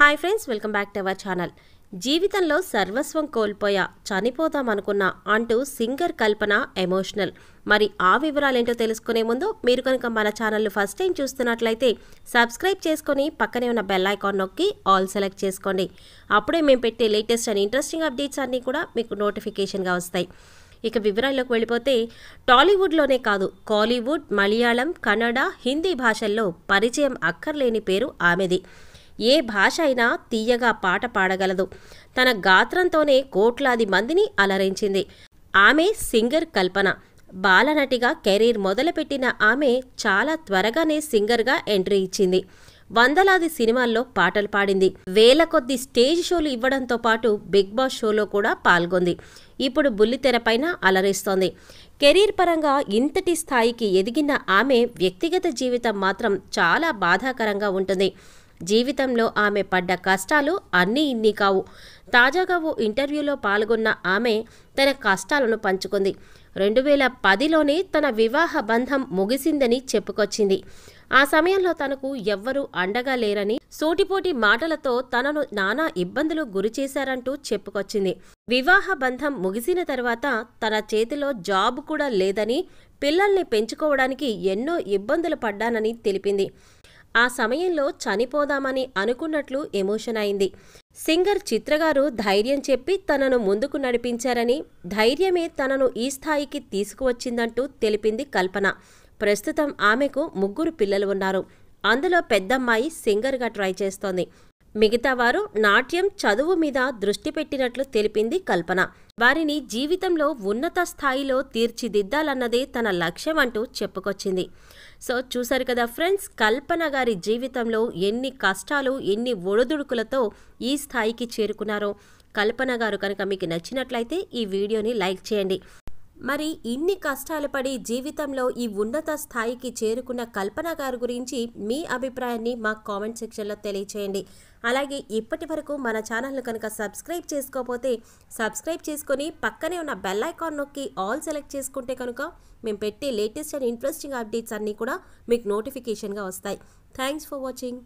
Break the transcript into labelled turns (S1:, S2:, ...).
S1: hi friends welcome back to our channel జీవితంలో సర్వస్వం కోల్పోయా చనిపోదామనుకున్నా అంటూ సింగర్ కల్పన ఎమోషనల్ మరి ఆ వివరాలేంటో తెలుసుకునే ముందు మీరు కనుక మన ఛానల్ను ఫస్ట్ టైం చూస్తున్నట్లయితే సబ్స్క్రైబ్ చేసుకొని పక్కనే ఉన్న బెల్ ఐకాన్ నొక్కి ఆల్ సెలెక్ట్ చేసుకోండి అప్పుడే మేము పెట్టే లేటెస్ట్ అండ్ ఇంట్రెస్టింగ్ అప్డేట్స్ అన్నీ కూడా మీకు నోటిఫికేషన్గా వస్తాయి ఇక వివరాల్లోకి వెళ్ళిపోతే టాలీవుడ్లోనే కాదు కాలీవుడ్ మలయాళం కన్నడ హిందీ భాషల్లో పరిచయం అక్కర్లేని పేరు ఆమెది ఏ భాష అయినా తీయగా పాట పాడగలదు తన గాత్రంతోనే కోట్లాది మందిని అలరించింది ఆమె సింగర్ కల్పన బాలనటిగా కెరీర్ మొదలుపెట్టిన ఆమె చాలా త్వరగానే సింగర్గా ఎంట్రీ ఇచ్చింది వందలాది సినిమాల్లో పాటలు పాడింది వేల కొద్ది స్టేజ్ షోలు ఇవ్వడంతో పాటు బిగ్ బాస్ షోలో కూడా పాల్గొంది ఇప్పుడు బుల్లితెరపైన అలరిస్తోంది కెరీర్ పరంగా ఇంతటి స్థాయికి ఎదిగిన ఆమె వ్యక్తిగత జీవితం మాత్రం చాలా బాధాకరంగా ఉంటుంది జీవితంలో ఆమె పడ్డ కష్టాలు అన్నీ ఇన్ని కావు తాజాగా ఓ ఇంటర్వ్యూలో పాల్గొన్న ఆమె తన కష్టాలను పంచుకుంది రెండు వేల పదిలోనే తన వివాహ బంధం ముగిసిందని చెప్పుకొచ్చింది ఆ సమయంలో తనకు ఎవ్వరూ అండగా లేరని సూటిపోటి మాటలతో తనను నానా ఇబ్బందులు గురిచేశారంటూ చెప్పుకొచ్చింది వివాహ బంధం ముగిసిన తర్వాత తన చేతిలో జాబ్ కూడా లేదని పిల్లల్ని పెంచుకోవడానికి ఎన్నో ఇబ్బందులు పడ్డానని తెలిపింది ఆ సమయంలో చనిపోదామని అనుకున్నట్లు ఎమోషన్ అయింది సింగర్ చిత్రగారు ధైర్యం చెప్పి తనను ముందుకు నడిపించారని ధైర్యమే తనను ఈ స్థాయికి తీసుకువచ్చిందంటూ తెలిపింది కల్పన ప్రస్తుతం ఆమెకు ముగ్గురు పిల్లలు ఉన్నారు అందులో పెద్దమ్మాయి సింగర్గా ట్రై చేస్తోంది మిగతా వారు నాట్యం చదువు మీద దృష్టి పెట్టినట్లు తెలిపింది కల్పన వారిని జీవితంలో ఉన్నత స్థాయిలో తీర్చిదిద్దాలన్నదే తన లక్ష్యం అంటూ చెప్పుకొచ్చింది సో చూశారు కదా ఫ్రెండ్స్ కల్పన గారి జీవితంలో ఎన్ని కష్టాలు ఎన్ని ఒడిదుడుకులతో ఈ స్థాయికి చేరుకున్నారో కల్పన గారు కనుక మీకు నచ్చినట్లయితే ఈ వీడియోని లైక్ చేయండి మరి ఇన్ని కష్టాలు పడి జీవితంలో ఈ ఉన్నత స్థాయికి చేరుకున్న కల్పన గారి గురించి మీ అభిప్రాయాన్ని మా కామెంట్ సెక్షన్లో తెలియచేయండి అలాగే ఇప్పటి వరకు మన ఛానల్ను కనుక సబ్స్క్రైబ్ చేసుకోకపోతే సబ్స్క్రైబ్ చేసుకొని పక్కనే ఉన్న బెల్ ఐకాన్ నొక్కి ఆల్ సెలెక్ట్ చేసుకుంటే కనుక మేము పెట్టే లేటెస్ట్ అండ్ ఇంట్రెస్టింగ్ అప్డేట్స్ అన్నీ కూడా మీకు నోటిఫికేషన్గా వస్తాయి థ్యాంక్స్ ఫర్ వాచింగ్